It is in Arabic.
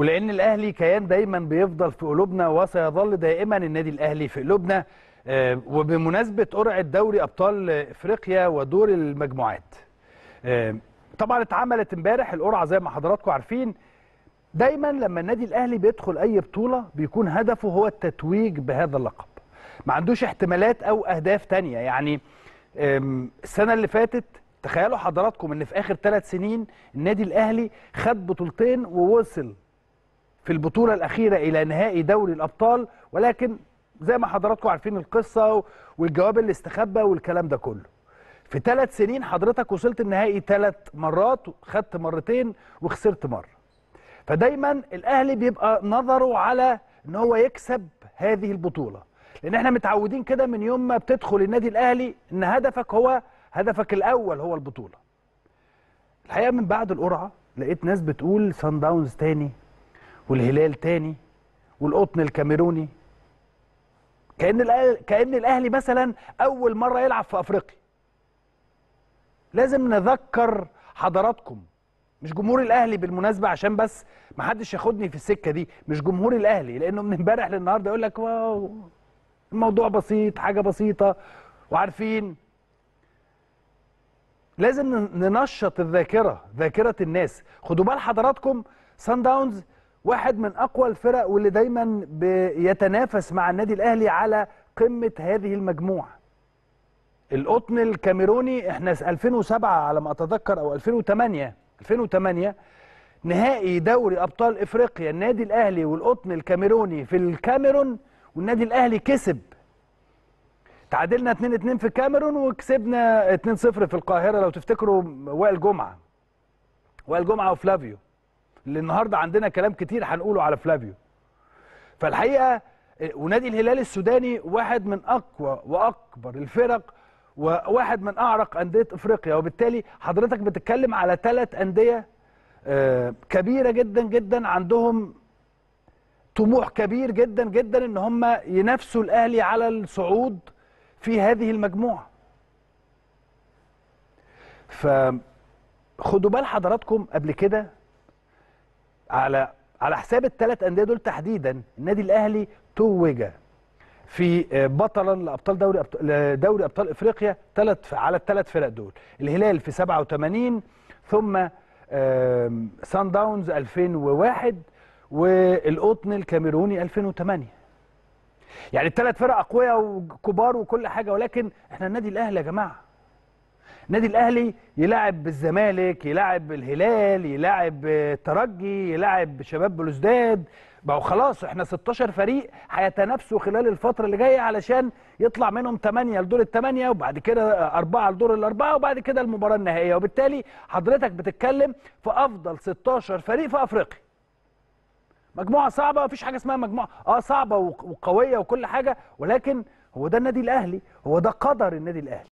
ولان الاهلي كيان دايما بيفضل في قلوبنا وسيظل دائما النادي الاهلي في قلوبنا آه، وبمناسبه قرعه دوري ابطال افريقيا ودور المجموعات آه، طبعا اتعملت امبارح القرعه زي ما حضراتكم عارفين دايما لما النادي الاهلي بيدخل اي بطوله بيكون هدفه هو التتويج بهذا اللقب ما عندوش احتمالات او اهداف تانية يعني السنه اللي فاتت تخيلوا حضراتكم ان في اخر ثلاث سنين النادي الاهلي خد بطولتين ووصل في البطولة الأخيرة إلى نهائي دوري الأبطال ولكن زي ما حضراتكم عارفين القصة والجواب اللي استخبى والكلام ده كله في ثلاث سنين حضرتك وصلت النهائي ثلاث مرات خدت مرتين وخسرت مرة فدايما الأهلي بيبقى نظره على أن هو يكسب هذه البطولة لأن احنا متعودين كده من يوم ما بتدخل النادي الأهلي أن هدفك هو هدفك الأول هو البطولة الحقيقة من بعد القرعة لقيت ناس بتقول سان داونز تاني والهلال تاني والقطن الكاميروني كان كان الاهلي مثلا اول مره يلعب في افريقيا لازم نذكر حضراتكم مش جمهور الاهلي بالمناسبه عشان بس ما حدش ياخدني في السكه دي مش جمهور الاهلي لانه من امبارح للنهارده يقول لك واو الموضوع بسيط حاجه بسيطه وعارفين لازم ننشط الذاكره ذاكره الناس خدوا بال حضراتكم سان داونز واحد من اقوى الفرق واللي دايما بيتنافس مع النادي الاهلي على قمه هذه المجموعه القطن الكاميروني احنا 2007 على ما اتذكر او 2008 2008 نهائي دوري ابطال افريقيا النادي الاهلي والقطن الكاميروني في الكاميرون والنادي الاهلي كسب تعادلنا 2-2 في الكاميرون وكسبنا 2-0 في القاهره لو تفتكروا وائل جمعه وائل جمعه وفلافيو اللي النهارده عندنا كلام كتير هنقوله على فلافيو فالحقيقه ونادي الهلال السوداني واحد من اقوى واكبر الفرق وواحد من اعرق انديه افريقيا وبالتالي حضرتك بتتكلم على ثلاث انديه آه، كبيره جدا جدا عندهم طموح كبير جدا جدا ان هم ينافسوا الاهلي على الصعود في هذه المجموعه فخدوا بال حضراتكم قبل كده على على حساب الثلاث انديه دول تحديدا النادي الاهلي توج في آه، بطلا لابطال دوري أبطال دوري ابطال افريقيا ثلاث على الثلاث فرق دول الهلال في 87 ثم سان داونز 2001 والقطن الكاميروني 2008 يعني الثلاث فرق اقوياء وكبار وكل حاجه ولكن احنا النادي الاهلي يا جماعه النادي الاهلي يلعب بالزمالك يلعب الهلال يلعب الترجي يلعب شباب بلوزداد بقوا خلاص احنا 16 فريق هيتنافسوا خلال الفتره اللي جايه علشان يطلع منهم 8 لدور الثمانيه وبعد كده أربعة لدور الاربعه وبعد كده المباراه النهائيه وبالتالي حضرتك بتتكلم في افضل 16 فريق في افريقيا مجموعه صعبه مفيش حاجه اسمها مجموعه اه صعبه وقويه وكل حاجه ولكن هو ده النادي الاهلي هو ده قدر النادي الاهلي